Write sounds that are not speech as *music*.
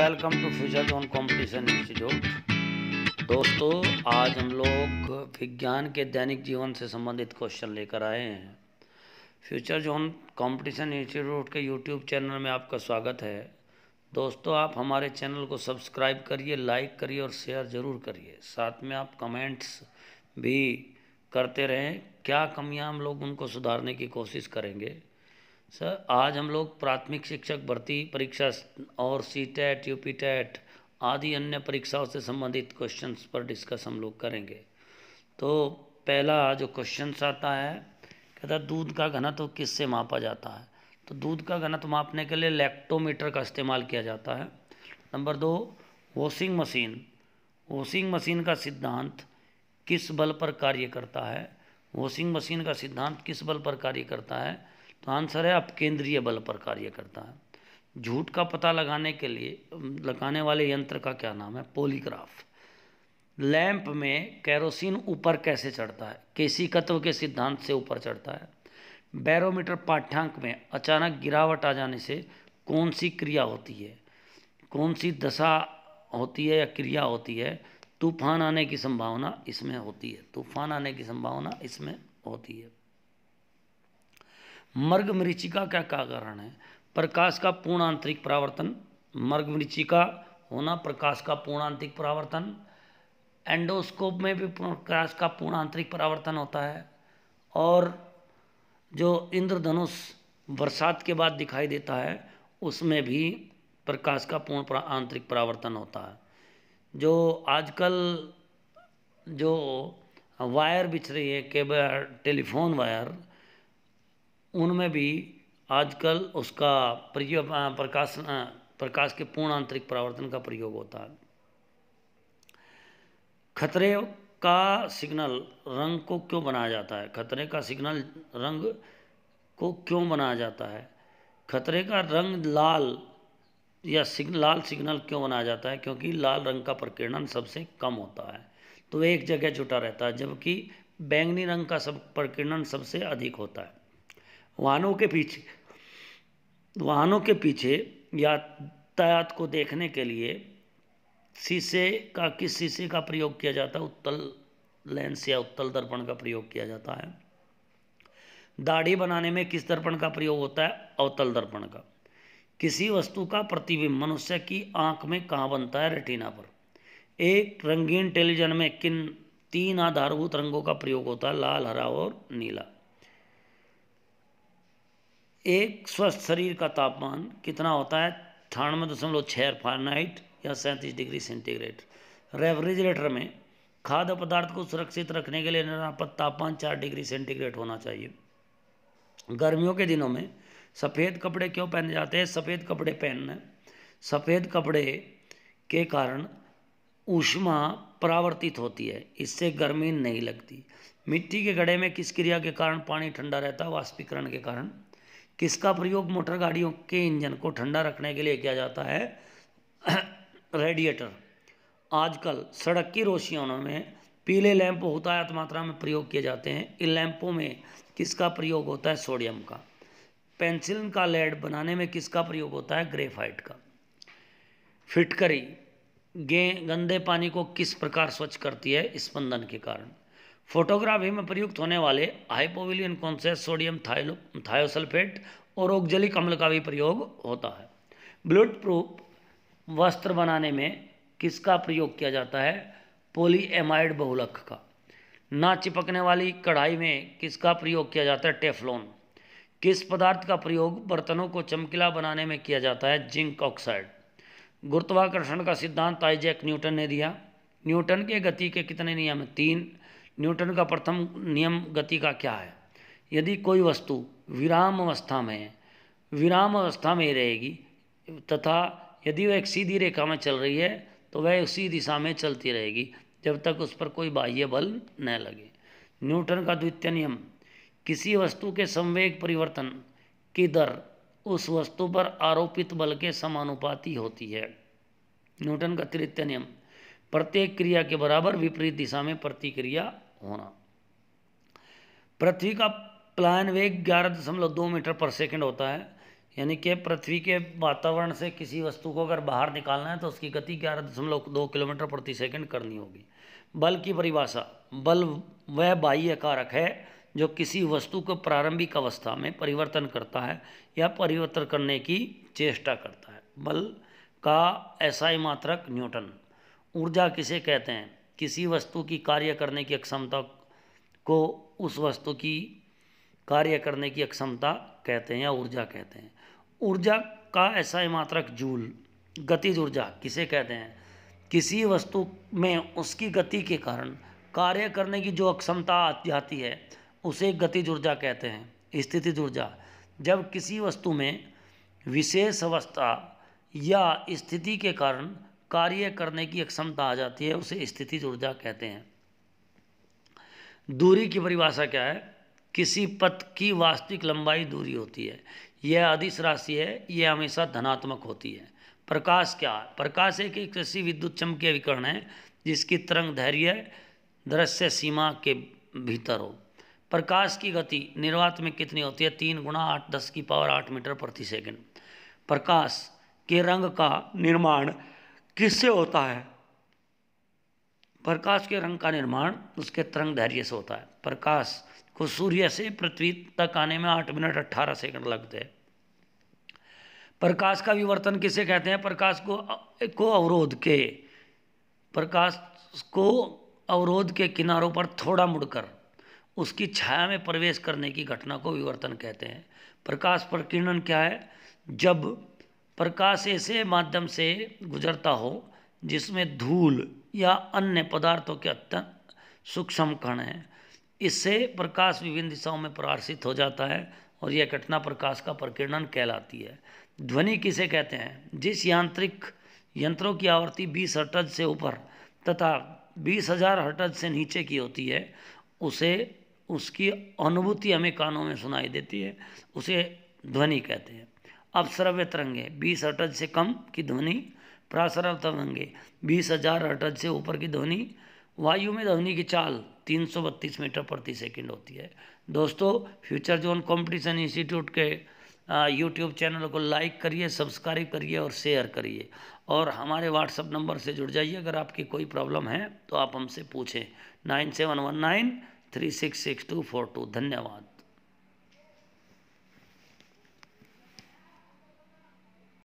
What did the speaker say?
welcome to future zone competition institute दोस्तों आज हम लोग विज्ञान के दैनिक जीवन से संबंधित क्वेश्चन लेकर आए हैं फ्यूचर जोन कॉम्पिटिशन इंस्टीट्यूट के यूट्यूब चैनल में आपका स्वागत है दोस्तों आप हमारे चैनल को सब्सक्राइब करिए लाइक करिए और शेयर ज़रूर करिए साथ में आप कमेंट्स भी करते रहें क्या कमियाँ हम लोग उनको सुधारने की कोशिश करेंगे सर आज हम लोग प्राथमिक शिक्षक भर्ती परीक्षा और C TET U P TET आदि अन्य परीक्षाओं से संबंधित क्वेश्चंस पर डिस्कस हम लोग करेंगे तो पहला जो क्वेश्चंस आता है कहता दूध का घनत्व तो किससे मापा जाता है तो दूध का घनत्व तो मापने के लिए लैक्टोमीटर का इस्तेमाल किया जाता है नंबर दो वॉशिंग मशीन वॉशिंग मशीन का सिद्धांत किस बल पर कार्य करता है वॉशिंग मशीन का सिद्धांत किस बल पर कार्य करता है तो आंसर है अपकेंद्रीय बल पर कार्य करता है झूठ का पता लगाने के लिए लगाने वाले यंत्र का क्या नाम है पोलीग्राफ लैंप में कैरोसिन ऊपर कैसे चढ़ता है केसी तत्व के सिद्धांत से ऊपर चढ़ता है बैरोमीटर पाठ्यांक में अचानक गिरावट आ जाने से कौन सी क्रिया होती है कौन सी दशा होती है या क्रिया होती है तूफान आने की संभावना इसमें होती है तूफान आने की संभावना इसमें होती है मर्ग मरीचिका का क्या कारण है प्रकाश का पूर्ण आंतरिक परावर्तन मर्ग मरीचिका होना प्रकाश का पूर्ण आंतरिक परावर्तन एंडोस्कोप में भी प्रकाश का पूर्ण आंतरिक परावर्तन होता है और जो इंद्रधनुष बरसात के बाद दिखाई देता है उसमें भी प्रकाश का पूर्ण आंतरिक परावर्तन होता है जो आजकल जो वायर बिछ रही है केबल टेलीफोन वायर उनमें भी आजकल उसका प्रयोग प्रकाश प्रकाश के पूर्ण आंतरिक परावर्तन का प्रयोग होता है खतरे का सिग्नल रंग को क्यों बनाया जाता है खतरे का सिग्नल रंग को क्यों बनाया जाता है खतरे का रंग लाल या सिग्न लाल सिग्नल क्यों बनाया जाता है क्योंकि लाल रंग का प्रकीर्णन सबसे कम होता है तो एक जगह जुटा रहता है जबकि बैंगनी रंग का सब प्रकीर्णन सबसे अधिक होता है वाहनों के पीछे वाहनों के पीछे यातायात को देखने के लिए शीशे का किस शीशे का प्रयोग किया जाता है उत्तल लेंस या उत्तल दर्पण का प्रयोग किया जाता है दाढ़ी बनाने में किस दर्पण का प्रयोग होता है अवतल दर्पण का किसी वस्तु का प्रतिबिंब मनुष्य की आंख में कहाँ बनता है रेटिना पर एक रंगीन टेलीविजन में किन तीन आधारभूत रंगों का प्रयोग होता है लाल हरा और नीला एक स्वस्थ शरीर का तापमान कितना होता है अठानवे दशमलव छः फारेनहाइट या सैंतीस डिग्री सेंटीग्रेड रेफ्रिजरेटर में खाद्य पदार्थ को सुरक्षित रखने के लिए निरापद तापमान चार डिग्री सेंटीग्रेड होना चाहिए गर्मियों के दिनों में सफ़ेद कपड़े क्यों पहने जाते हैं सफ़ेद कपड़े पहनने सफ़ेद कपड़े के कारण ऊष्मा परावर्तित होती है इससे गर्मी नहीं लगती मिट्टी के घड़े में किस क्रिया के कारण पानी ठंडा रहता है वाष्पीकरण के कारण किसका प्रयोग मोटर गाड़ियों के इंजन को ठंडा रखने के लिए किया जाता है *coughs* रेडिएटर आजकल सड़क की रोशनियों में पीले लैंप बहुत आयत मात्रा में प्रयोग किए जाते हैं इन लैंपों में किसका प्रयोग होता है सोडियम का पेंसिल का लेड बनाने में किसका प्रयोग होता है ग्रेफाइट का फिटकरी गे गंदे पानी को किस प्रकार स्वच्छ करती है स्पंदन के कारण फोटोग्राफी में प्रयुक्त होने वाले हाइपोविलियन कॉन्सेस सोडियम थायोसल्फेट और ऑक्जलिक अम्ल का भी प्रयोग होता है ब्लड प्रूफ वस्त्र बनाने में किसका प्रयोग किया जाता है पोलीएमाइड बहुलक का ना चिपकने वाली कढ़ाई में किसका प्रयोग किया जाता है टेफलोन किस पदार्थ का प्रयोग बर्तनों को चमकीला बनाने में किया जाता है जिंक ऑक्साइड गुरुत्वाकर्षण का सिद्धांत आइजैक न्यूटन ने दिया न्यूटन के गति के कितने नियम तीन न्यूटन का प्रथम नियम गति का क्या है यदि कोई वस्तु विराम अवस्था में है विराम अवस्था में ही रहेगी तथा यदि वह एक सीधी रेखा में चल रही है तो वह उसी दिशा में चलती रहेगी जब तक उस पर कोई बाह्य बल न लगे न्यूटन का द्वितीय नियम किसी वस्तु के संवेग परिवर्तन की दर उस वस्तु पर आरोपित बल के समानुपाती होती है न्यूटन का तृतीय नियम प्रत्येक क्रिया के बराबर विपरीत दिशा में प्रतिक्रिया होना पृथ्वी का प्लायन वेग ग्यारह दशमलव दो मीटर पर सेकंड होता है यानी कि पृथ्वी के वातावरण से किसी वस्तु को अगर बाहर निकालना है तो उसकी गति ग्यारह दशमलव दो किलोमीटर प्रति सेकंड करनी होगी बल की परिभाषा बल वह बाह्य कारक है जो किसी वस्तु को प्रारंभिक अवस्था में परिवर्तन करता है या परिवर्तन करने की चेष्टा करता है बल का ऐसा ही मात्रक न्यूटन ऊर्जा किसे कहते हैं किसी वस्तु की कार्य करने की अक्षमता को उस वस्तु की कार्य करने की अक्षमता कहते हैं या ऊर्जा कहते हैं ऊर्जा का ऐसा ही मात्रक जूल गतिज ऊर्जा किसे कहते हैं किसी वस्तु में उसकी गति के कारण कार्य करने की जो अक्षमता आ जाती है उसे गतिज ऊर्जा कहते हैं स्थिति ऊर्जा जब किसी वस्तु में विशेष अवस्था या स्थिति के कारण कार्य करने की अक्षमता आ जाती है उसे स्थिति ऊर्जा कहते हैं दूरी की परिभाषा क्या है किसी पथ की वास्तविक लंबाई दूरी होती है यह अधिस राशि है यह हमेशा धनात्मक होती है प्रकाश क्या है प्रकाश एक एक कृषि विद्युत चमकीय विकरण है जिसकी तरंग धैर्य दृश्य सीमा के भीतर हो प्रकाश की गति निर्वात में कितनी होती है तीन गुणा आठ दस की पावर आठ मीटर प्रति सेकंड प्रकाश के रंग का निर्माण किससे होता है प्रकाश के रंग का निर्माण उसके तरंग धैर्य से होता है प्रकाश को सूर्य से पृथ्वी तक आने में आठ मिनट अट्ठारह सेकंड लगते हैं प्रकाश का विवर्तन किसे कहते हैं प्रकाश को को अवरोध के प्रकाश को अवरोध के किनारों पर थोड़ा मुड़कर उसकी छाया में प्रवेश करने की घटना को विवर्तन कहते हैं प्रकाश प्रकीर्णन क्या है जब प्रकाश ऐसे माध्यम से गुजरता हो जिसमें धूल या अन्य पदार्थों के अत्यंत सूक्ष्म कण हैं इससे प्रकाश विभिन्न दिशाओं में प्रकाशित हो जाता है और यह घटना प्रकाश का प्रकीर्णन कहलाती है ध्वनि किसे कहते हैं जिस यांत्रिक यंत्रों की आवृत्ति 20 हर्टज से ऊपर तथा 20,000 हर्टज से नीचे की होती है उसे उसकी अनुभूति हमें कानों में सुनाई देती है उसे ध्वनि कहते हैं अपश्रव्य तरंगे बीस अटज से कम की ध्वनि प्राश्रव तरंगे बीस हजार अटज से ऊपर की ध्वनि वायु में ध्वनि की चाल तीन सौ बत्तीस मीटर प्रति सेकंड होती है दोस्तों फ्यूचर जोन कंपटीशन इंस्टीट्यूट के यूट्यूब चैनल को लाइक करिए सब्सक्राइब करिए और शेयर करिए और हमारे व्हाट्सअप नंबर से जुड़ जाइए अगर आपकी कोई प्रॉब्लम है तो आप हमसे पूछें nine seven one nine three six six two four two धन्यवाद